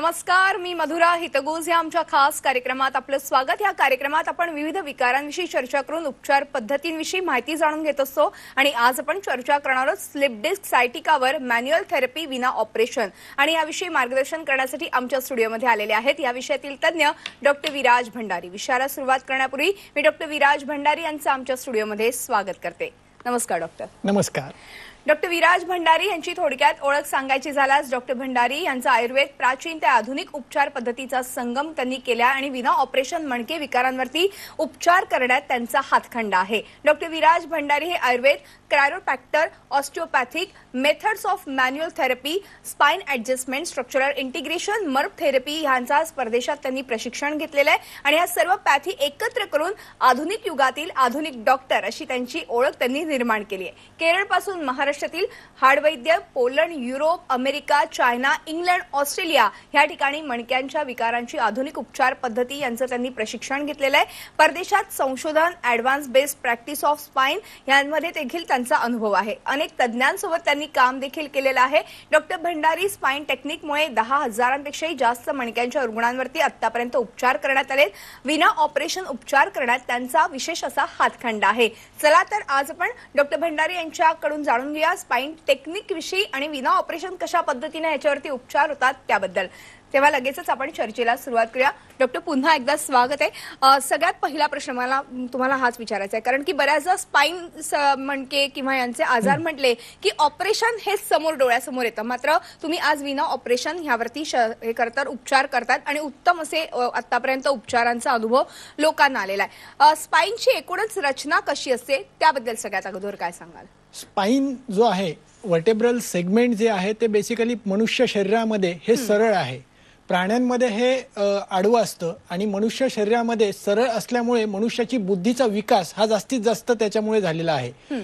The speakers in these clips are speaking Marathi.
नमस्कार मी मधुरा हितगोज या आमच्या खास कार्यक्रमात आपलं स्वागत या कार्यक्रमात आपण विविध विकारांविषयी चर्चा करून उपचार पद्धतींविषयी माहिती जाणून घेत असतो आणि आज आपण चर्चा करणार आहोत स्लिप डिस्क सायटिकावर मॅन्युअल थेरपी विना ऑपरेशन आणि याविषयी मार्गदर्शन करण्यासाठी आमच्या स्टुडिओमध्ये आलेले आहेत या विषयातील तज्ज्ञ डॉक्टर विराज भंडारी विषयाला सुरुवात करण्यापूर्वी मी डॉक्टर विराज भंडारी यांचं आमच्या स्टुडिओमध्ये स्वागत करते नमस्कार डॉक्टर नमस्कार डॉक्टर विराज भंडारी यांची थोडक्यात ओळख सांगायची झाल्यास डॉक्टर भंडारी यांचा आयुर्वेद प्राचीन ते आधुनिक उपचार पद्धतीचा संगम त्यांनी केला आणि विना ऑपरेशन मणके विकारांवरती उपचार करण्यात त्यांचा हातखंडा आहे डॉक्टर विराज भंडारी हे Ayurveda chiropractor osteopathic methods of manual therapy spine adjustment structural integration मर्प थेरपी ह्यांचा परदेशात त्यांनी प्रशिक्षण घेतलेलं आहे आणि या सर्व पॅथी एकत्र करून आधुनिक युगातील आधुनिक डॉक्टर अशी त्यांची ओळख त्यांनी निर्माण केली आहे केरळपासून महाराष्ट्र महाराष्ट्रातील हाडवैद्य Poland Europe America China England Australia या ठिकाणी मणक्यांच्या विकारांची आधुनिक उपचार पद्धती यांचं त्यांनी प्रशिक्षण घेतलेलं आहे परदेशात संशोधन advance based practice of spine यांमध्ये देखील त्यांचा अनुभव आहे अनेक तज्ञांसोबत त्यांनी काम देखील केलेलं आहे डॉक्टर भंडारी स्पाईन टेक्निकमुळे दहा हजारांपेक्षाही जास्त मणक्यांच्या रुग्णांवरती आतापर्यंत उपचार करण्यात आले विना ऑपरेशन उपचार करण्यात त्यांचा विशेष असा हातखंड आहे चला तर आज आपण डॉक्टर भंडारी यांच्याकडून जाणून ऐकूया स्पाईन टेक्निक विषयी आणि विना ऑपरेशन कशा पद्धतीने याच्यावरती उपचार होतात त्याबद्दल तेव्हा लगेचच आपण चर्चेला सुरुवात करूया डॉक्टर पुन्हा एकदा स्वागत आहे सगळ्यात पहिला प्रश्न मला तुम्हाला हाच विचारायचा आहे कारण की बऱ्याचदा स्पाईन म्हणके किंवा यांचे आजार म्हटले की ऑपरेशन हेच समोर डोळ्यासमोर येतं मात्र तुम्ही आज विना ऑपरेशन ह्यावरती हे करतात उपचार करतात आणि उत्तम असे आतापर्यंत उपचारांचा अनुभव लोकांना आलेला आहे स्पाईनची एकूणच रचना कशी असते त्याबद्दल सगळ्यात अगोदर काय सांगाल स्पाईन जो आहे वर्टेब्रल सेगमेंट जे आहे ते बेसिकली मनुष्य शरीरामध्ये हे सरळ आहे प्राण्यांमध्ये हे आडवं असतं आणि मनुष्य शरीरामध्ये सरळ असल्यामुळे मनुष्याची बुद्धीचा विकास हा जास्तीत जास्त त्याच्यामुळे झालेला आहे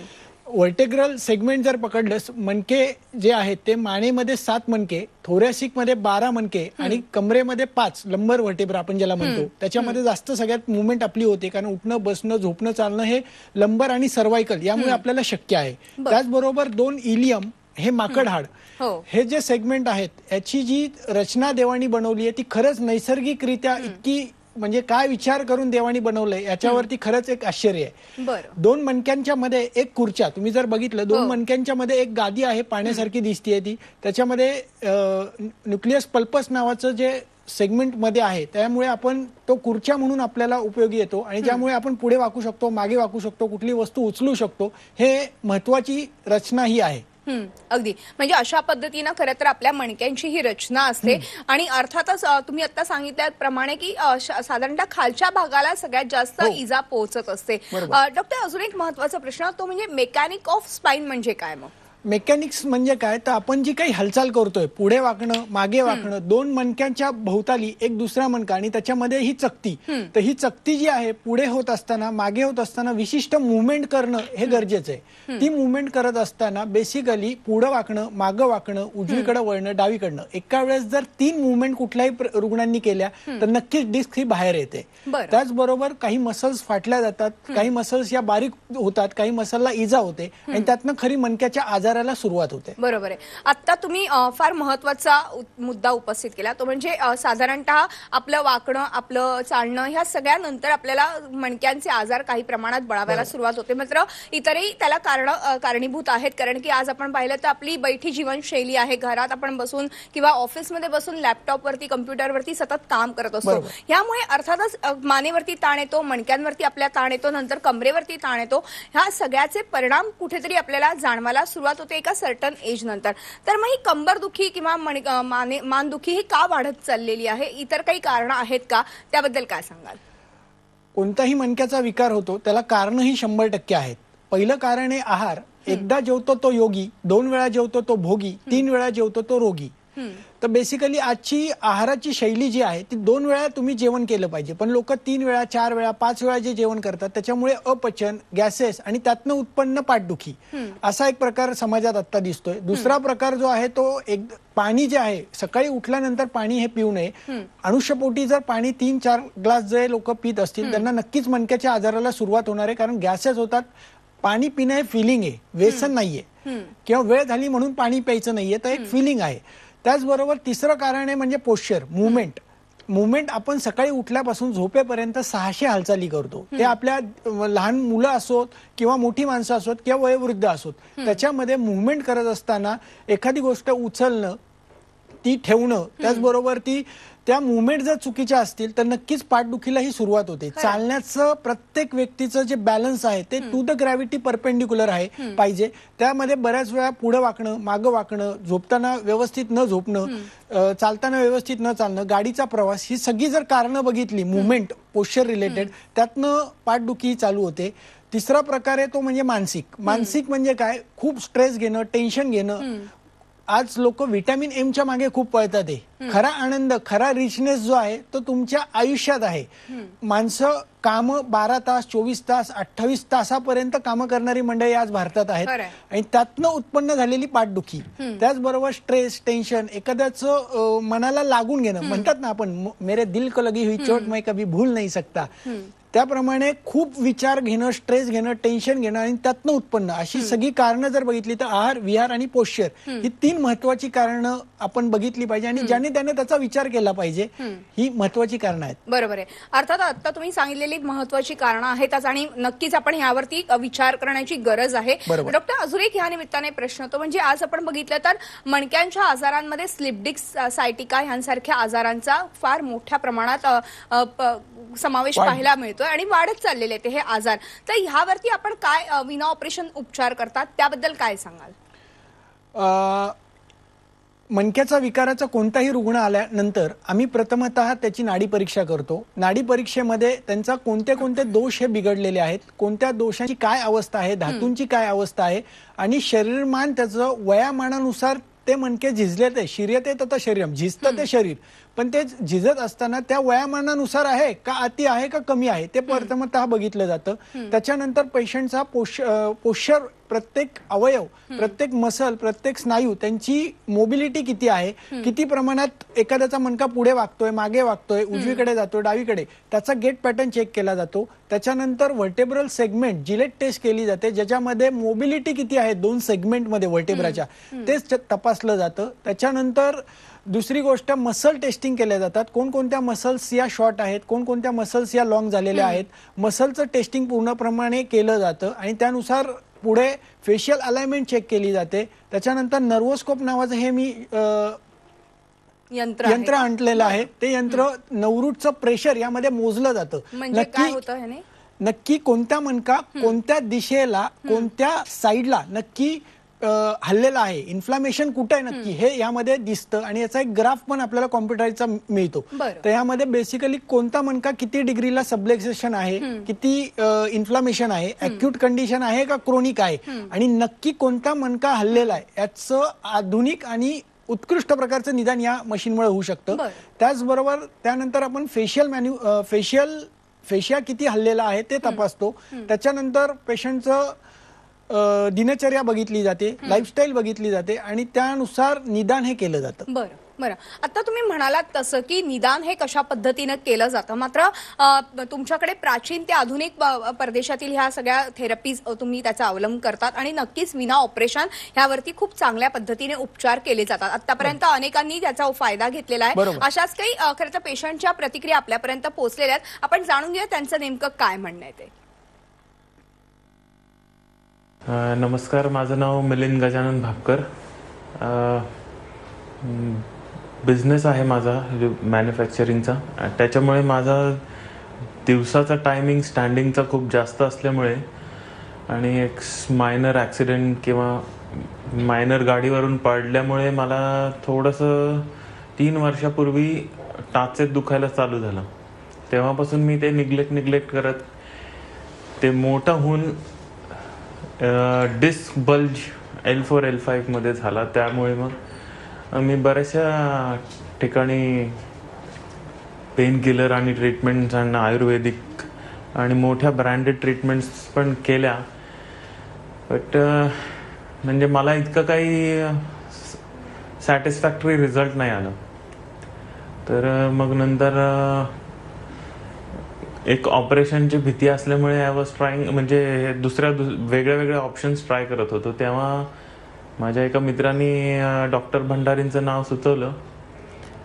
व्हर्टेग्रल सेगमेंट जर पकडलंस मनके जे आहेत ते मानेमध्ये सात मनके थोरॅसिकमध्ये बारा मनके आणि कमरेमध्ये पाच लंबर व्हर्टेब्रा आपण ज्याला म्हणतो त्याच्यामध्ये जास्त सगळ्यात मुवमेंट आपली होते कारण उठणं बसणं झोपणं चालणं हे लंबर आणि सर्वायकल यामुळे आपल्याला शक्य आहे त्याचबरोबर दोन इलियम हे माकड हाड हो. हे जे सेगमेंट आहेत याची जी रचना देवानी बनवली आहे ती खरंच नैसर्गिकरित्या इतकी म्हणजे काय विचार करून देवाणी बनवलंय याच्यावरती खरंच एक आश्चर्य आहे दोन मणक्यांच्या मध्ये एक खुर्च्या तुम्ही जर बघितलं दोन हो. मणक्यांच्या मध्ये एक गादी आहे पाण्यासारखी दिसतीये ती त्याच्यामध्ये न्यूक्लियस पल्पस नावाचं जे सेगमेंट मध्ये आहे त्यामुळे आपण तो खुर्च्या म्हणून आपल्याला उपयोगी येतो आणि ज्यामुळे आपण पुढे वाकू शकतो मागे वाकू शकतो कुठली वस्तू उचलू शकतो हे महत्वाची रचना ही आहे अगदी म्हणजे अशा पद्धतीनं खरं तर आपल्या मणक्यांची ही रचना असते आणि अर्थातच तुम्ही आता सांगितल्याप्रमाणे की साधारणतः खालच्या भागाला सगळ्यात जास्त हो. इजा पोहोचत असते डॉक्टर अजून एक महत्वाचा प्रश्न तो म्हणजे मेकॅनिक ऑफ स्पाइन म्हणजे काय मग मेकॅनिक्स म्हणजे काय तर आपण जी काही हालचाल करतोय पुढे वाकणं मागे वाकणं दोन मणक्यांच्या भोवताली एक दुसरा मणका आणि त्याच्यामध्ये ही चकती तर ही चकती जी आहे पुढे होत असताना मागे होत असताना विशिष्ट मुवमेंट करणं हे गरजेचं आहे ती मुवमेंट करत असताना बेसिकली पुढं वाकणं मागं वाकणं उजवीकडे वळणं डावीकडनं एका वेळेस जर तीन मुवमेंट कुठल्याही रुग्णांनी केल्या तर नक्कीच डिस्क ही बाहेर येते त्याचबरोबर काही मसल्स फाटल्या जातात काही मसल्स या बारीक होतात काही मसलला इजा होते आणि त्यातनं खरी मणक्याच्या आजार सुरुवात होते बरोबर आहे आता तुम्ही फार महत्वाचा मुद्दा उपस्थित केला तो म्हणजे साधारणतः आपलं वाकणं आपलं चालणं ह्या सगळ्यानंतर आपल्याला मणक्यांचे आजार काही प्रमाणात बळावायला सुरुवात होते मात्र इतरही त्याला कारण कारणीभूत आहेत कारण की आज आपण पाहिलं तर आपली बैठी जीवनशैली आहे घरात आपण बसून किंवा ऑफिसमध्ये बसून लॅपटॉपवरती कम्प्युटरवरती सतत काम करत असतो ह्यामुळे अर्थातच मानेवरती ताण येतो मणक्यांवरती आपल्या ताण येतो नंतर कमरेवरती ताण येतो ह्या सगळ्याचे परिणाम कुठेतरी आपल्याला जाणवायला सुरुवात होते एका सर्टन एज नंतर तर मग ही कंबरदुखी किंवा मानदुखी ही का वाढत चाललेली आहे इतर काही कारण आहेत का त्याबद्दल काय सांगाल कोणताही मनक्याचा विकार होतो त्याला ही शंभर टक्के आहेत पहिलं कारण आहे आहार एकदा जेवतो तो योगी दोन वेळा जेवतो तो भोगी तीन वेळा जेवतो तो रोगी तर बेसिकली आजची आहाराची शैली जी आहे ती दोन वेळा तुम्ही जेवण केलं पाहिजे पण लोक तीन वेळा चार वेळा पाच वेळा जे जेवण करतात त्याच्यामुळे अपचन गॅसेस आणि त्यातनं उत्पन्न पाठदुखी असा एक प्रकार समाजात आता दिसतोय दुसरा प्रकार जो आहे तो एक पाणी जे आहे सकाळी उठल्यानंतर पाणी हे पिऊ नये अनुष्यपोटी जर पाणी तीन चार ग्लास जे लोक पित असतील त्यांना नक्कीच मनक्याच्या आजाराला सुरुवात होणार आहे कारण गॅसेस होतात पाणी पिणं हे फिलिंग आहे व्यसन नाहीये किंवा वेळ झाली म्हणून पाणी प्यायचं नाहीये तर एक फिलिंग आहे त्याचबरोबर तिसरं कारण आहे म्हणजे पोश्चर मुवमेंट मुवमेंट आपण सकाळी उठल्यापासून झोपेपर्यंत सहाशे हालचाली करतो ते आपल्या लहान मुलं असोत किंवा मोठी माणसं असोत किंवा वयोवृद्ध असोत त्याच्यामध्ये मुवमेंट करत असताना एखादी गोष्ट उचलणं ती ठेवणं त्याचबरोबर ती त्या मुवमेंट जर चुकीच्या असतील तर नक्कीच पाठदुखीलाही सुरुवात होते चालण्याचं प्रत्येक व्यक्तीचं जे बॅलन्स आहे ते टू द ग्रॅव्हिटी परपेंडिक्युलर आहे पाहिजे त्यामध्ये बऱ्याच वेळा पुढं वाकणं मागं वाकणं झोपताना व्यवस्थित न झोपणं चालताना व्यवस्थित न चालणं गाडीचा प्रवास ही सगळी जर कारणं बघितली मुवमेंट पोश्चर रिलेटेड त्यातनं पाठदुखी चालू होते तिसरा प्रकार आहे तो म्हणजे मानसिक मानसिक म्हणजे काय खूप स्ट्रेस घेणं टेन्शन घेणं आज लोक व्हिटॅमिन च्या मागे खूप पळतात हे खरा आनंद खरा रिचनेस जो आहे तो तुमच्या आयुष्यात आहे माणसं काम बारा तास चोवीस तास अठ्ठावीस तासापर्यंत काम करणारी मंडळी आज भारतात आहेत आणि त्यातनं उत्पन्न झालेली पाठदुखी त्याचबरोबर स्ट्रेस टेन्शन एखाद्याच मनाला लागून घेणं म्हणतात ना आपण मेरे दिल को लगी हुई चोट मैं कभी भूल नाही सकता त्याप्रमाणे खूप विचार घेणं स्ट्रेस घेणं टेन्शन घेणं आणि त्यातनं उत्पन्न अशी सगळी कारणं जर बघितली तर आहार विहार आणि पोश्चर ही तीन महत्वाची कारणं आपण बघितली पाहिजे आणि ज्याने त्याने त्याचा विचार केला पाहिजे ही महत्वाची कारणं आहेत बरोबर आहे अर्थात आता तुम्ही सांगितलेली महत्वाची कारणं आहेत आणि नक्कीच आपण यावरती विचार करण्याची गरज आहे डॉक्टर अजून एक ह्या निमित्ताने प्रश्न तो म्हणजे आज आपण बघितलं तर मणक्यांच्या आजारांमध्ये स्लिपडिक्स सायटिका यांसारख्या आजारांचा फार मोठ्या प्रमाणात समावेश पाहायला मिळतो आणि वाढत चाललेले आहेत हे आजार तर ह्यावरती आपण काय विना ऑपरेशन उपचार करतात त्याबद्दल काय सांगाल मणक्याचा विकाराचा कोणताही रुग्ण आल्यानंतर आम्ही प्रथमत त्याची नाडी परीक्षा करतो नाडी परीक्षेमध्ये त्यांचा कोणते कोणते दोष हे बिघडलेले आहेत कोणत्या दोषांची काय अवस्था आहे धातूंची काय अवस्था आहे आणि शरीरमान त्याचं वयामानानुसार ते मनके झिजले ते शिर्यते तथा शरीर झिजतं ते शरीर पण ते झिजत असताना त्या वयामानानुसार आहे का अति आहे का कमी आहे ते प्रथमत बघितलं जातं त्याच्यानंतर पेशंटचा पोश पोश्चर प्रत्येक अवयव प्रत्येक मसल प्रत्येक स्नायू त्यांची मोबिलिटी किती आहे किती प्रमाणात एखाद्याचा मनका पुढे वागतोय मागे वागतोय उजवीकडे जातोय डावीकडे त्याचा गेट पॅटर्न चेक केला जातो त्याच्यानंतर व्हर्टेब्रल सेगमेंट जिलेट टेस्ट केली जाते ज्याच्यामध्ये मोबिलिटी किती आहे दोन सेगमेंटमध्ये व्हर्टेब्राच्या तेच तपासलं जातं त्याच्यानंतर दुसरी गोष्ट मसल टेस्टिंग केल्या जातात कोणकोणत्या मसल्स या शॉर्ट आहेत कोणकोणत्या मसल्स या लॉंग झालेल्या आहेत मसलचं टेस्टिंग पूर्णप्रमाणे केलं जातं आणि त्यानुसार पुढे फेशियल अलाइनमेंट चेक केली जाते त्याच्यानंतर नर्वोस्कोप नावाचं हे मी यंत्र यंत्र आणलेलं आहे ते यंत्र नवरूटचं प्रेशर यामध्ये मोजलं जातं म्हणजे नक्की नक्की कोणत्या मनका कोणत्या दिशेला कोणत्या साईडला नक्की हल्लेला आहे इन्फ्लामेशन कुठं आहे नक्की हे यामध्ये दिसतं आणि याचा एक ग्राफ पण आपल्याला कॉम्प्युटरचा मिळतो तर यामध्ये बेसिकली कोणता मनका किती डिग्रीला सबलेक्सेशन आहे किती इन्फ्लामेशन आहे अक्यूट कंडिशन आहे का क्रोनिक आहे आणि नक्की कोणता मनका हल्लेला आहे याचं आधुनिक आणि उत्कृष्ट प्रकारचं निदान या मशीनमुळे होऊ शकतं त्याचबरोबर त्यानंतर आपण फेशियल मॅन्यू फेशियल फेशिया किती हल्लेला आहे ते तपासतो त्याच्यानंतर पेशंटचं दिनचर्या बघितली जाते लाईफस्टाईल बघितली जाते आणि त्यानुसार निदान हे केलं जातं बरं बरं आता तुम्ही म्हणालात तसं की निदान हे कशा पद्धतीनं केलं जातं मात्र तुमच्याकडे प्राचीन ते आधुनिक परदेशातील ह्या सगळ्या थेरपीज तुम्ही त्याचा अवलंब करतात आणि नक्कीच विना ऑपरेशन ह्यावरती खूप चांगल्या पद्धतीने उपचार केले जातात आतापर्यंत अनेकांनी त्याचा फायदा घेतलेला आहे अशाच काही खरं तर पेशंटच्या प्रतिक्रिया आपल्यापर्यंत पोहोचलेल्या आहेत आपण जाणून घेऊया त्यांचं नेमकं काय म्हणणं आहे ते नमस्कार माझं नाव मिलिंद गजानन भापकर बिझनेस आहे माझा मॅन्युफॅक्चरिंगचा त्याच्यामुळे माझा दिवसाचा टायमिंग स्टँडिंगचा खूप जास्त असल्यामुळे आणि एक मायनर ॲक्सिडेंट किंवा मायनर गाडीवरून पडल्यामुळे मला थोडंसं तीन वर्षापूर्वी टाचेत दुखायला चालू झालं तेव्हापासून मी ते निग्लेक्ट निग्लेक्ट करत ते मोठं होऊन disc bulge L four L फाईव्हमध्ये झाला त्यामुळे मग मी बऱ्याचशा ठिकाणी पेन किलर आणि ट्रीटमेंट्स आणि आयुर्वेदिक आणि मोठ्या ब्रँडेड ट्रीटमेंट्स पण केल्या बट म्हणजे मला इतकं काही सॅटिस्फॅक्टरी रिझल्ट नाही आलं तर मग नंतर एक ऑपरेशनची भीती असल्यामुळे आय वॉज ट्राईंग म्हणजे दुसऱ्या दुस वेगळ्या वेगळ्या ऑप्शन्स ट्राय करत होतो तेव्हा माझ्या एका मित्राने डॉक्टर भंडारींचं नाव सुचवलं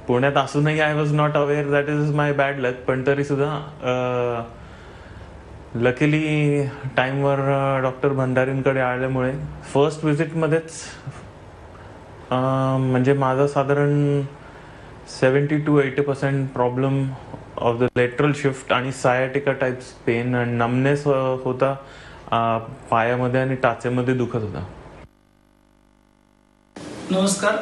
पुण्यात असूनही I was not aware that is my bad luck पण तरीसुद्धा लकीली टाईमवर डॉक्टर भंडारींकडे आल्यामुळे फर्स्ट विजिटमध्येच म्हणजे माझा साधारण seventy two eighty percent problem of the lateral shift आणि sciatica type pain and numbness होता पायामध्ये आणि टाचेमध्ये दुखत होता नमस्कार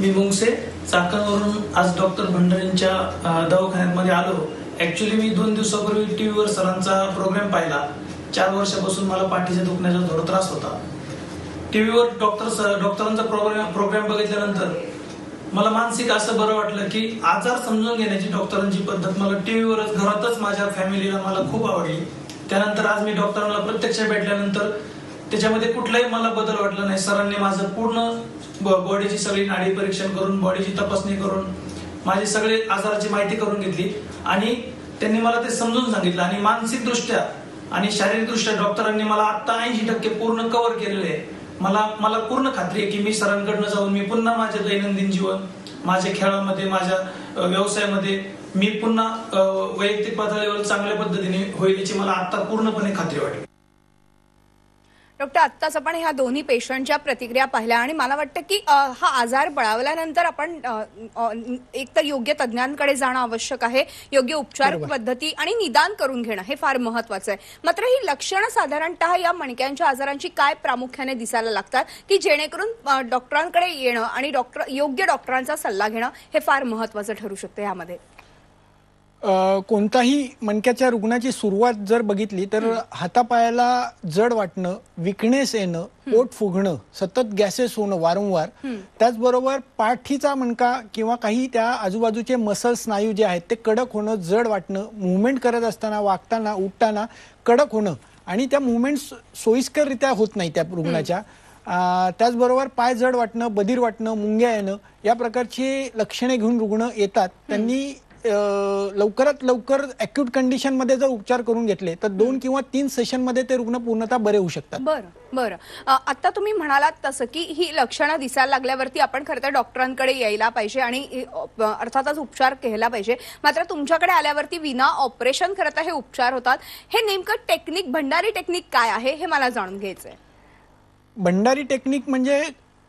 मी मुंगसे चाकणवरून आज डॉक्टर भंडारींच्या मध्ये आलो ऍक्च्युली मी दोन दिवसापूर्वी टी व्हीवर सरांचा प्रोग्राम पाहिला चार वर्षापासून मला पाठीच्या दुखण्याचा थोडा त्रास होता टी व्हीवर डॉक्टर डॉक्टरांचा प्रोग्राम प्रोग्राम बघितल्यानंतर मला मानसिक असं बरं वाटलं की आजार समजून घेण्याची डॉक्टरांची पद्धत मला टीव्हीवरच घरातच माझ्या फॅमिलीला मला खूप आवडली त्यानंतर आज मी डॉक्टरांना प्रत्यक्ष भेटल्यानंतर त्याच्यामध्ये कुठलाही मला बदल वाटला नाही सरांनी माझं पूर्ण बॉडीची सगळी नाडी परीक्षण करून बॉडीची तपासणी करून माझे सगळे आजाराची माहिती करून घेतली आणि त्यांनी मला ते समजून सांगितलं आणि मानसिकदृष्ट्या आणि शारीरिकदृष्ट्या डॉक्टरांनी मला आत्ता ऐंशी टक्के पूर्ण कव्हर केलेले आहे मला मला पूर्ण खात्री आहे की मी सरांकडनं जाऊन मी पुन्हा माझे दैनंदिन जीवन माझ्या खेळामध्ये माझ्या व्यवसायामध्ये मी पुन्हा वैयक्तिक पातळीवर चांगल्या पद्धतीने होईल याची मला आता पूर्णपणे खात्री वाटेल डॉक्टर आत्ताच आपण ह्या दोन्ही पेशंटच्या प्रतिक्रिया पाहिल्या आणि मला वाटतं की हा आजार बळावल्यानंतर आपण एकतर योग्य तज्ज्ञांकडे जाणं आवश्यक आहे योग्य उपचार पद्धती आणि निदान करून घेणं हे फार महत्वाचं आहे मात्र ही लक्षणं साधारणतः या मणक्यांच्या आजारांची काय प्रामुख्याने दिसायला लागतात की जेणेकरून डॉक्टरांकडे येणं आणि डॉक्टर योग्य डॉक्टरांचा सल्ला घेणं हे फार महत्वाचं ठरू शकतं यामध्ये कोणताही मणक्याच्या रुग्णाची सुरुवात जर बघितली तर हातापायाला जड वाटणं विकनेस येणं पोट फुगणं सतत गॅसेस होणं वारंवार त्याचबरोबर पाठीचा मणका किंवा काही त्या आजूबाजूचे मसल स्नायू जे आहेत ते कडक होणं जड वाटणं मुवमेंट करत असताना वागताना उठताना कडक होणं आणि त्या मुवमेंट सोयीस्कररित्या होत नाही त्या रुग्णाच्या त्याचबरोबर पाय जड वाटणं बधीर वाटणं मुंग्या येणं या प्रकारची लक्षणे घेऊन रुग्ण येतात त्यांनी लवकरात लवकर अक्यूट कंडिशनमध्ये जर उपचार करून घेतले तर दोन किंवा तीन सेशनमध्ये ते रुग्ण पूर्णतः बरे होऊ शकतात बरं बरं आता तुम्ही म्हणालात तसं की ही लक्षणं दिसायला लागल्यावरती आपण खरं तर डॉक्टरांकडे यायला पाहिजे आणि अर्थातच उपचार केला पाहिजे मात्र तुमच्याकडे आल्यावरती विना ऑपरेशन खरं हे उपचार होतात हे नेमकं टेक्निक भंडारी टेक्निक काय आहे हे मला जाणून घ्यायचं आहे भंडारी टेक्निक म्हणजे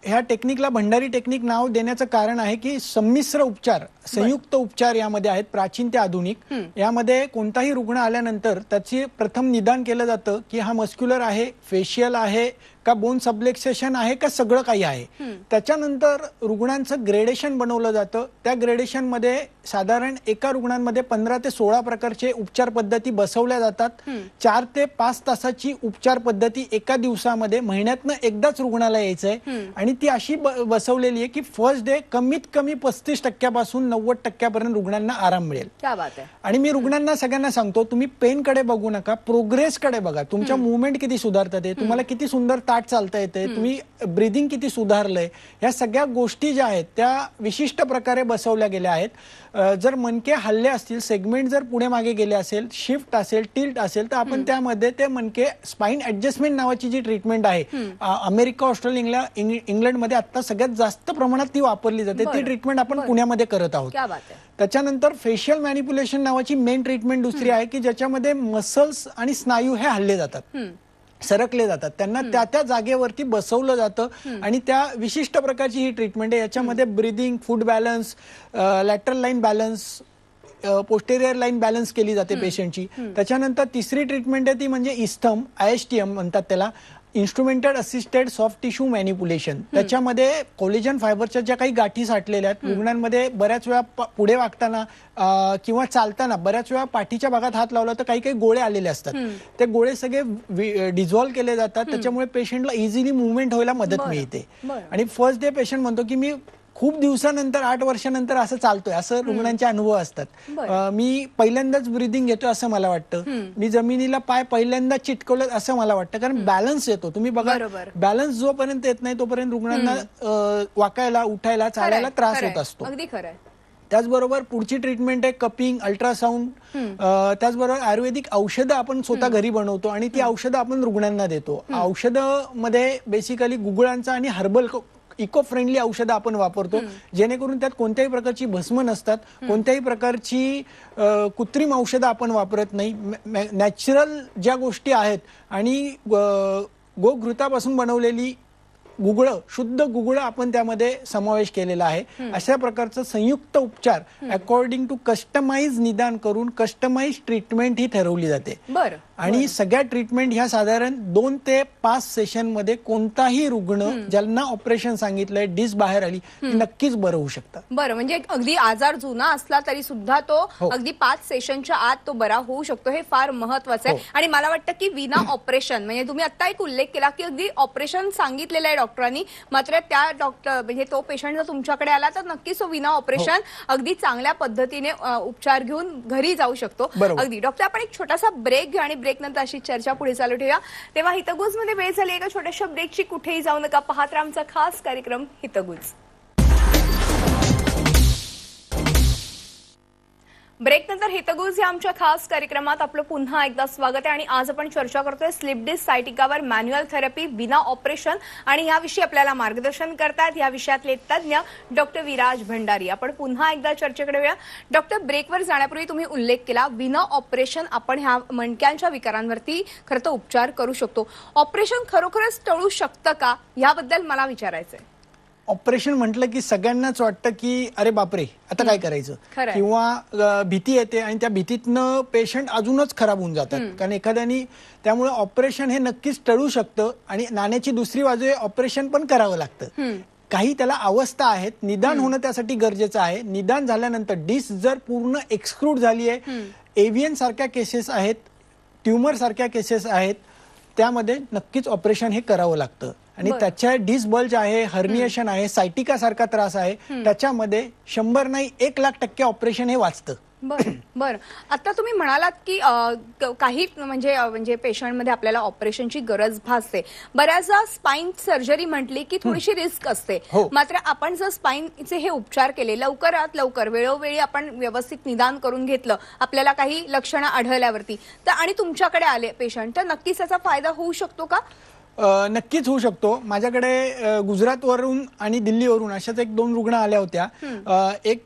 ह्या टेक्निकला भंडारी टेक्निक नाव देण्याचं कारण आहे की संमिश्र उपचार संयुक्त उपचार यामध्ये आहेत प्राचीन ते आधुनिक यामध्ये कोणताही रुग्ण आल्यानंतर त्याचे प्रथम निदान केलं जातं की हा मस्क्युलर आहे फेशियल आहे का बोन सबलेक्सेशन आहे का सगळं काही आहे त्याच्यानंतर रुग्णांचं ग्रेडेशन बनवलं जातं त्या ग्रेडेशनमध्ये साधारण एका रुग्णांमध्ये पंधरा ते सोळा प्रकारचे उपचार पद्धती बसवल्या जातात चार ते पाच तासाची उपचार पद्धती एका दिवसामध्ये महिन्यातनं एकदाच रुग्णाला आहे आणि ती अशी बसवलेली आहे की फर्स्ट डे कमीत कमी पस्तीस टक्क्यापासून नव्वद टक्क्यापर्यंत रुग्णांना आराम मिळेल आणि मी रुग्णांना सगळ्यांना सांगतो तुम्ही पेनकडे बघू नका प्रोग्रेसकडे बघा तुमच्या मुवमेंट किती सुधारतात तुम्हाला किती सुंदर पाट चालता येते तुम्ही ब्रिदिंग किती सुधारलंय ह्या सगळ्या गोष्टी ज्या आहेत त्या विशिष्ट प्रकारे बसवल्या गेल्या आहेत जर मनके हल्ले असतील सेगमेंट जर पुढे मागे गेले असेल शिफ्ट असेल टिल्ट असेल तर आपण त्यामध्ये ते मनके स्पाइन ऍडजस्टमेंट नावाची जी ट्रीटमेंट आहे अमेरिका ऑस्ट्रेलिया इंग्लंड इंग्लंडमध्ये आता सगळ्यात जास्त प्रमाणात ती वापरली जाते ती ट्रीटमेंट आपण पुण्यामध्ये करत आहोत त्याच्यानंतर फेशियल मॅनिप्युलेशन नावाची मेन ट्रीटमेंट दुसरी आहे की ज्याच्यामध्ये मसल्स आणि स्नायू हे हल्ले जातात सरकले जातात त्यांना त्या त्या जागेवरती बसवलं जातं आणि त्या विशिष्ट प्रकारची ही ट्रीटमेंट आहे याच्यामध्ये breathing food balance lateral line balance posterior line balance केली जाते पेशंटची त्याच्यानंतर तिसरी ट्रीटमेंट आहे ती म्हणजे इस्थम आय एस टी एम म्हणतात त्याला instrumented assisted soft tissue manipulation त्याच्यामध्ये कोलेजन फायबरच्या ज्या काही गाठी साठलेल्या आहेत रुग्णांमध्ये बऱ्याच वेळा पुढे वागताना किंवा चालताना बऱ्याच वेळा पाठीच्या भागात हात लावला तर काही काही गोळे आलेले असतात ते गोळे सगळे डिझॉल्व्ह केले जातात त्याच्यामुळे पेशंटला इझिली मुवमेंट व्हायला मदत मिळते आणि फर्स्ट डे पेशंट म्हणतो की मी खूप दिवसानंतर आठ वर्षानंतर असं चालतोय असं रुग्णांचे अनुभव असतात मी पहिल्यांदाच ब्रिदिंग घेतो असं मला वाटतं मी जमिनीला पाय पहिल्यांदा चिटकवलं असं मला वाटतं कारण बॅलन्स येतो तुम्ही बघा बॅलन्स जोपर्यंत येत नाही तोपर्यंत रुग्णांना वाकायला उठायला चालायला त्रास होत असतो त्याचबरोबर पुढची ट्रीटमेंट आहे कपिंग अल्ट्रासाऊंड त्याचबरोबर आयुर्वेदिक औषधं आपण स्वतः घरी बनवतो आणि ती औषधं आपण रुग्णांना देतो औषधामध्ये बेसिकली गुगुळांचा आणि हर्बल इको फ्रेंडली औषधं आपण वापरतो जेणेकरून त्यात कोणत्याही प्रकारची भस्म नसतात कोणत्याही प्रकारची कृत्रिम औषधं आपण वापरत नाही नॅचरल ज्या गोष्टी आहेत आणि गोघृतापासून बनवलेली गुगळं शुद्ध गुगळं आपण त्यामध्ये समावेश केलेला आहे अशा प्रकारचं संयुक्त उपचार अकॉर्डिंग टू कस्टमाइज निदान करून कस्टमाइज ट्रीटमेंट ही ठरवली जाते आणि सगळ्या ट्रीटमेंट ह्या साधारण दोन ते पाच सेशन मध्ये कोणताही रुग्ण ज्यांना ऑपरेशन सांगितलंय डिस बाहेर आली नक्कीच बरं होऊ शकतं बरं म्हणजे अगदी आजार जुना असला तरी सुद्धा तो हो. अगदी पाच सेशनच्या आत तो बरा होऊ शकतो हे फार महत्वाचं आहे हो. आणि मला वाटतं की विना ऑपरेशन म्हणजे तुम्ही आता एक उल्लेख केला की अगदी ऑपरेशन सांगितलेलं आहे डॉक्टरांनी मात्र त्या डॉक्टर म्हणजे तो पेशंट जर तुमच्याकडे आला तर नक्कीच तो विना ऑपरेशन हो. अगदी चांगल्या पद्धतीने उपचार घेऊन घरी जाऊ शकतो अगदी डॉक्टर आपण एक छोटासा ब्रेक घेऊ आणि ब्रेक नंतर अशी चर्चा पुढे चालू ठेवा तेव्हा मध्ये वेळ झाली एका छोट्याशा ब्रेकची कुठेही जाऊ नका पाहत्र आमचा खास कार्यक्रम हितगुज ब्रेक नंतर हितगुज या आमच्या खास कार्यक्रमात आपलं पुन्हा एकदा स्वागत आहे आणि आज आपण चर्चा करतोय स्लिप डिस्क सायटिकावर मॅन्युअल थेरपी बिना ऑपरेशन आणि याविषयी आपल्याला मार्गदर्शन करतात या विषयातले तज्ज्ञ डॉक्टर विराज भंडारी आपण पुन्हा एकदा चर्चेकडे वेळा डॉक्टर ब्रेकवर जाण्यापूर्वी तुम्ही उल्लेख केला बिना ऑपरेशन आपण ह्या मणक्यांच्या विकारांवरती खरं उपचार करू शकतो ऑपरेशन खरोखरच टळू शकतं का याबद्दल मला विचारायचं आहे ऑपरेशन म्हटलं की सगळ्यांनाच वाटतं की अरे बापरे आता काय करायचं किंवा भीती येते आणि त्या भीतीतनं पेशंट अजूनच खराब होऊन जातात कारण एखाद्यानी त्यामुळे ऑपरेशन हे नक्कीच टळू शकतं आणि नाण्याची दुसरी बाजू ऑपरेशन पण करावं लागतं काही त्याला अवस्था आहेत निदान होणं त्यासाठी गरजेचं आहे निदान झाल्यानंतर डिस्क जर पूर्ण एक्सक्रूड झाली आहे एव्हियन सारख्या केसेस आहेत ट्युमर सारख्या केसेस आहेत त्यामध्ये नक्कीच ऑपरेशन हे करावं लागतं आणि त्याच्या डिसबल्ज आहे हर्निएशन आहे सायटिकासारखा त्रास आहे त्याच्यामध्ये शंभर नाही एक लाख टक्के ऑपरेशन हे वाचतं बर बर आता तुम्ही म्हणालात की काही म्हणजे म्हणजे पेशंटमध्ये आपल्याला ऑपरेशनची गरज भासते बऱ्याचदा स्पाईन सर्जरी म्हटली की थोडीशी रिस्क असते हो. मात्र आपण जर स्पाईनचे हे उपचार केले लवकरात लवकर वेळोवेळी आपण व्यवस्थित निदान करून घेतलं आपल्याला काही लक्षणं आढळल्यावरती तर आणि तुमच्याकडे आले पेशंट तर नक्कीच याचा फायदा होऊ शकतो का नक्कीच होऊ शकतो माझ्याकडे गुजरातवरून आणि दिल्लीवरून अशाच एक दोन रुग्ण आल्या होत्या एक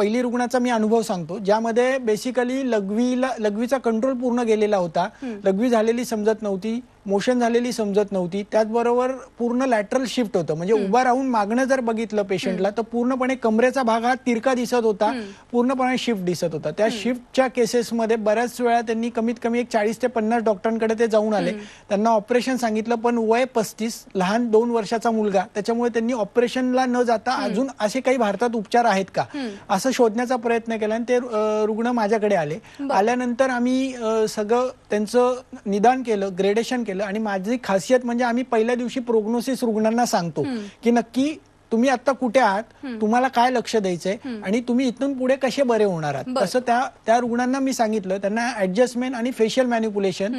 पहिली रुग्णाचा मी अनुभव सांगतो ज्यामध्ये बेसिकली लघवीला लघवीचा कंट्रोल पूर्ण गेलेला होता लघवी झालेली समजत नव्हती मोशन झालेली समजत नव्हती त्याचबरोबर पूर्ण लॅटरल शिफ्ट होतं म्हणजे उभा राहून मागणं जर बघितलं पेशंटला तर पूर्णपणे कमरेचा भाग हा तिरका दिसत होता पूर्णपणे शिफ्ट दिसत होता त्या शिफ्टच्या केसेसमध्ये बऱ्याच वेळा त्यांनी कमीत कमी एक चाळीस ते पन्नास डॉक्टरांकडे ते जाऊन आले त्यांना ऑपरेशन सांगितलं पण वय पस्तीस लहान दोन वर्षाचा मुलगा त्याच्यामुळे त्यांनी ऑपरेशनला न जाता अजून असे काही भारतात उपचार आहेत का असं शोधण्याचा प्रयत्न केला आणि ते रुग्ण माझ्याकडे आले आल्यानंतर आम्ही सगळं त्यांचं निदान केलं ग्रेडेशन केलं आणि माझी खासियत म्हणजे आम्ही पहिल्या दिवशी प्रोग्नोसिस रुग्णांना सांगतो की नक्की तुम्ही आता कुठे आहात तुम्हाला काय लक्ष द्यायचंय आणि तुम्ही इथून पुढे कसे बरे होणार आहात तसं त्या त्या रुग्णांना मी सांगितलं त्यांना ऍडजस्टमेंट आणि फेशियल मॅन्युप्युलेशन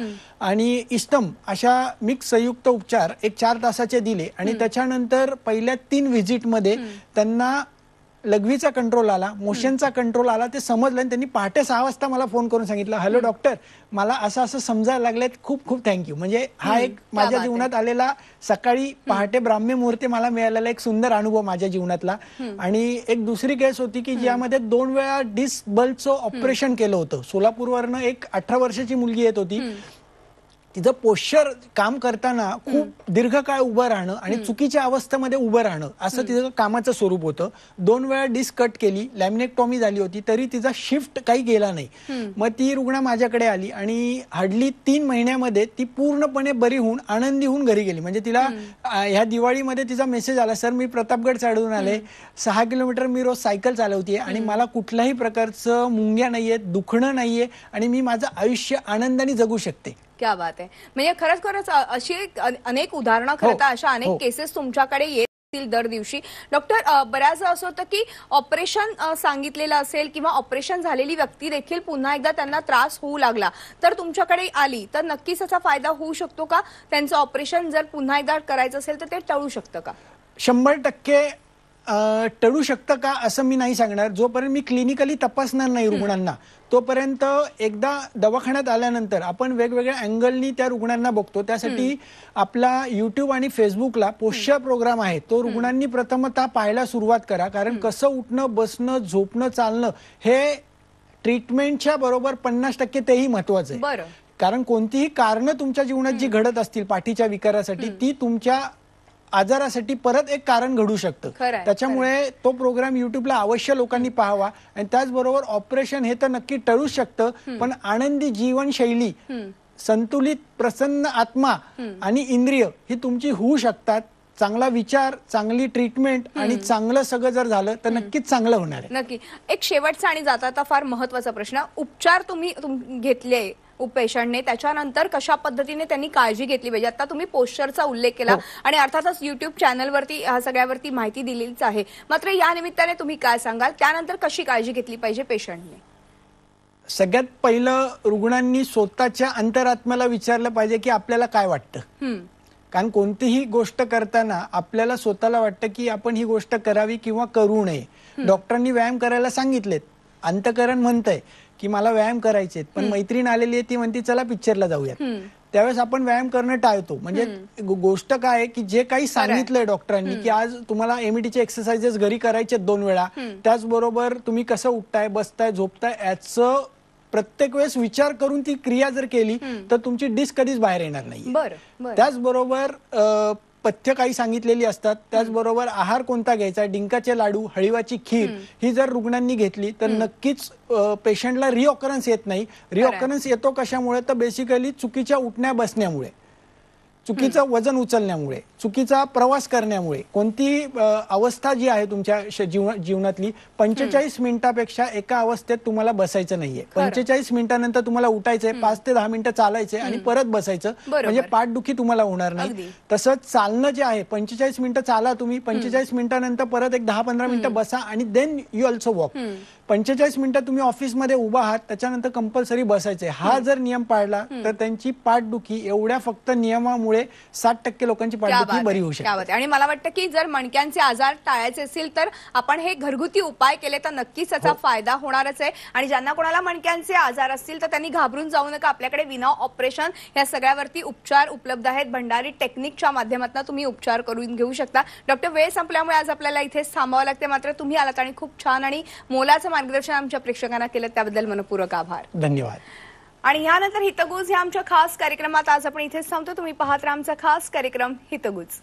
आणि इस्टम अशा मिक्स संयुक्त उपचार एक चार तासाचे दिले आणि त्याच्यानंतर पहिल्या तीन व्हिजिटमध्ये त्यांना लघवीचा कंट्रोल आला मोशनचा कंट्रोल आला ते समजलं आणि त्यांनी पहाटे सहा वाजता मला फोन करून सांगितलं हॅलो डॉक्टर मला असं असं समजायला लागलंय खूप खूप थँक्यू म्हणजे हा एक माझ्या जीवनात आलेला सकाळी पहाटे ब्राह्म्य मुहूर्ते मला मिळालेला एक सुंदर अनुभव माझ्या जीवनातला आणि एक दुसरी केस होती की ज्यामध्ये दोन वेळा डिस्क बल्बचं ऑपरेशन केलं होतं सोलापूरवरनं एक अठरा वर्षाची मुलगी येत होती तिचं पोश्चर काम करताना खूप दीर्घकाळ उभं राहणं आणि चुकीच्या अवस्थेमध्ये उभं राहणं असं तिचं कामाचं स्वरूप होतं दोन वेळा डिस्कट केली लॅमिनेक्टॉमी झाली होती तरी तिचा शिफ्ट काही गेला नाही मग ती रुग्ण माझ्याकडे आली आणि हार्डली तीन महिन्यामध्ये ती पूर्णपणे बरी होऊन आनंदी होऊन घरी गेली म्हणजे तिला ह्या दिवाळीमध्ये तिचा मेसेज आला सर मी प्रतापगड चढून आले सहा किलोमीटर मी रोज सायकल चालवते आणि मला कुठल्याही प्रकारचं मुंग्या नाहीयेत दुखणं नाहीये आणि मी माझं आयुष्य आनंदाने जगू शकते क्या बात आहे म्हणजे खरंच खरंच अशी अनेक उदाहरणं खरं हो, तर अशा अनेक केसेस हो. तुमच्याकडे येत दर दिवशी डॉक्टर बऱ्याच असं होतं की ऑपरेशन सांगितलेलं असेल किंवा ऑपरेशन झालेली व्यक्ती देखील पुन्हा एकदा त्यांना त्रास होऊ लागला तर तुमच्याकडे आली तर नक्कीच असा फायदा होऊ शकतो का त्यांचं ऑपरेशन जर पुन्हा एकदा करायचं असेल तर ते टळू शकतं का शंभर टक्के टळू शकतं का असं मी नाही सांगणार जोपर्यंत मी क्लिनिकली तपासणार नाही रुग्णांना तोपर्यंत एकदा दवाखान्यात आल्यानंतर आपण वेगवेगळ्या अँगलनी त्या रुग्णांना बघतो त्यासाठी आपला युट्यूब आणि फेसबुकला पोश्चर प्रोग्राम आहे तो रुग्णांनी प्रथमतः पाहायला सुरुवात करा कारण कसं उठणं बसणं झोपणं चालणं हे ट्रीटमेंटच्या बरोबर पन्नास टक्के तेही महत्वाचं आहे कारण कोणतीही कारणं तुमच्या जीवनात जी घडत असतील पाठीच्या विकारासाठी ती तुमच्या आजारासाठी परत एक कारण घडू शकतं त्याच्यामुळे तो प्रोग्राम युट्यूबला अवश्य लोकांनी पाहावा आणि त्याचबरोबर ऑपरेशन हे तर नक्की टळू शकतं पण आनंदी जीवनशैली संतुलित प्रसन्न आत्मा आणि इंद्रिय ही तुमची होऊ शकतात चांगला विचार चांगली ट्रीटमेंट आणि चांगलं सगळं जर झालं तर नक्कीच चांगलं होणार आहे नक्की एक शेवटचा आणि जाता फार महत्वाचा प्रश्न उपचार तुम्ही घेतले पेशंटने त्याच्यानंतर कशा पद्धतीने त्यांनी काळजी घेतली पाहिजे आता तुम्ही पोस्टरचा उल्लेख केला हो. आणि अर्थातच युट्यूब चॅनलवरती ह्या सगळ्यावरती माहिती दिलीच आहे मात्र या निमित्ताने तुम्ही काय सांगाल त्यानंतर कशी काळजी घेतली पाहिजे पेशंटने सगळ्यात पहिलं रुग्णांनी स्वतःच्या अंतरात्म्याला विचारलं पाहिजे की आपल्याला काय वाटतं कारण कोणतीही गोष्ट करताना आपल्याला स्वतःला वाटतं की आपण ही गोष्ट करावी किंवा करू नये डॉक्टरांनी व्यायाम करायला सांगितलेत अंतकरण म्हणतंय की मला व्यायाम करायचे पण मैत्रीण आलेली आहे ती म्हणते चला पिक्चरला जाऊयात त्यावेळेस आपण व्यायाम करणं टाळतो म्हणजे गोष्ट काय आहे की जे काही सांगितलंय डॉक्टरांनी की आज तुम्हाला एमईटीचे e एक्सरसाइजेस घरी करायचे दोन वेळा त्याचबरोबर तुम्ही कसं उठताय बसताय झोपताय याचं प्रत्येक वेळेस विचार करून ती क्रिया जर केली तर तुमची डिस्क कधीच बाहेर येणार नाही त्याचबरोबर पथ्य काही सांगितलेली असतात त्याचबरोबर आहार कोणता घ्यायचा डिंकाचे लाडू हळीवाची खीर ही जर रुग्णांनी घेतली तर नक्कीच पेशंटला रिओकरन्स येत नाही रिओकरन्स येतो कशामुळे तर बेसिकली चुकीच्या उठण्या बसण्यामुळे चुकीचं वजन उचलण्यामुळे चुकीचा प्रवास करण्यामुळे कोणती अवस्था जी आहे तुमच्या जीवनातली पंचेचाळीस मिनिटापेक्षा एका अवस्थेत तुम्हाला बसायचं नाहीये पंचेचाळीस मिनिटानंतर तुम्हाला उठायचंय पाच ते दहा मिनिटं चालायचंय आणि परत बसायचं म्हणजे पाठदुखी तुम्हाला होणार नाही तसंच चालणं जे आहे पंचेचाळीस मिनिटं चाला तुम्ही पंचेचाळीस मिनिटानंतर परत एक दहा पंधरा मिनिटं बसा आणि देन यू ऑल्सो वॉक पंचेचाळीस मिनिटं तुम्ही ऑफिसमध्ये उभा आहात त्याच्यानंतर कंपल्सरी बसायचंय हा जर नियम पाळला तर त्यांची पाठदुखी एवढ्या फक्त नियमामुळे साठ टक्के लोकांची पाठदुखी ही बरी होऊ शकते आणि मला वाटतं की जर मणक्यांचे आजार टाळायचे असतील तर आपण हे घरगुती उपाय केले तर नक्कीच त्याचा हो. फायदा होणारच आहे आणि ज्यांना कोणाला मणक्यांचे आजार असतील तर त्यांनी घाबरून जाऊ नका आपल्याकडे विना ऑपरेशन या सगळ्यावरती उपचार उपलब्ध आहेत भंडारी टेक्निकच्या माध्यमातून तुम्ही उपचार करून घेऊ शकता डॉक्टर वेळ संपल्यामुळे आज आपल्याला इथेच थांबावं लागते मात्र तुम्ही आलात आणि खूप छान आणि मोलाचं मार्गदर्शन आमच्या प्रेक्षकांना केलं त्याबद्दल मनपूर्वक आभार धन्यवाद आणि यानंतर हितगुज ह्या आमच्या खास कार्यक्रमात आज आपण इथेच थांबतो तुम्ही पाहत राहा आमचा खास कार्यक्रम हितगुज